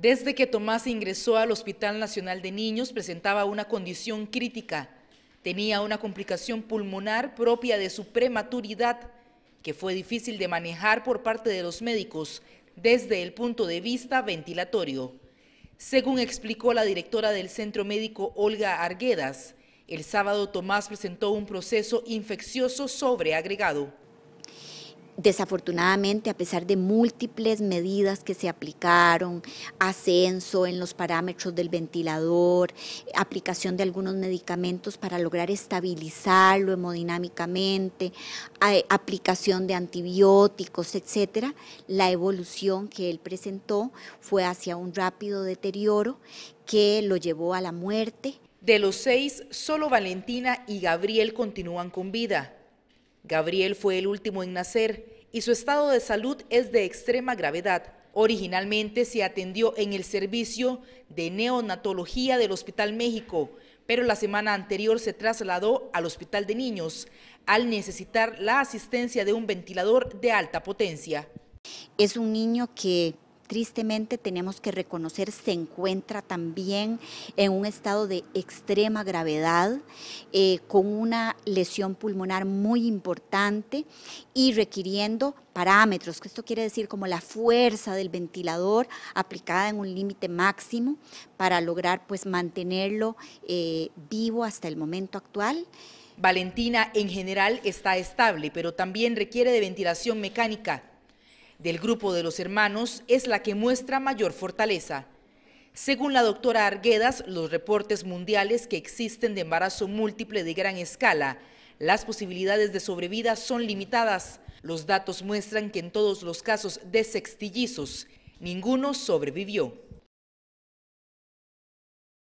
Desde que Tomás ingresó al Hospital Nacional de Niños presentaba una condición crítica. Tenía una complicación pulmonar propia de su prematuridad, que fue difícil de manejar por parte de los médicos desde el punto de vista ventilatorio. Según explicó la directora del centro médico Olga Arguedas, el sábado Tomás presentó un proceso infeccioso sobreagregado. Desafortunadamente, a pesar de múltiples medidas que se aplicaron, ascenso en los parámetros del ventilador, aplicación de algunos medicamentos para lograr estabilizarlo hemodinámicamente, aplicación de antibióticos, etcétera, la evolución que él presentó fue hacia un rápido deterioro que lo llevó a la muerte. De los seis, solo Valentina y Gabriel continúan con vida. Gabriel fue el último en nacer y su estado de salud es de extrema gravedad. Originalmente se atendió en el servicio de neonatología del Hospital México, pero la semana anterior se trasladó al Hospital de Niños al necesitar la asistencia de un ventilador de alta potencia. Es un niño que tristemente tenemos que reconocer se encuentra también en un estado de extrema gravedad, eh, con una lesión pulmonar muy importante y requiriendo parámetros, que esto quiere decir como la fuerza del ventilador aplicada en un límite máximo para lograr pues mantenerlo eh, vivo hasta el momento actual. Valentina en general está estable, pero también requiere de ventilación mecánica del grupo de los hermanos es la que muestra mayor fortaleza. Según la doctora Arguedas, los reportes mundiales que existen de embarazo múltiple de gran escala, las posibilidades de sobrevida son limitadas. Los datos muestran que en todos los casos de sextillizos, ninguno sobrevivió.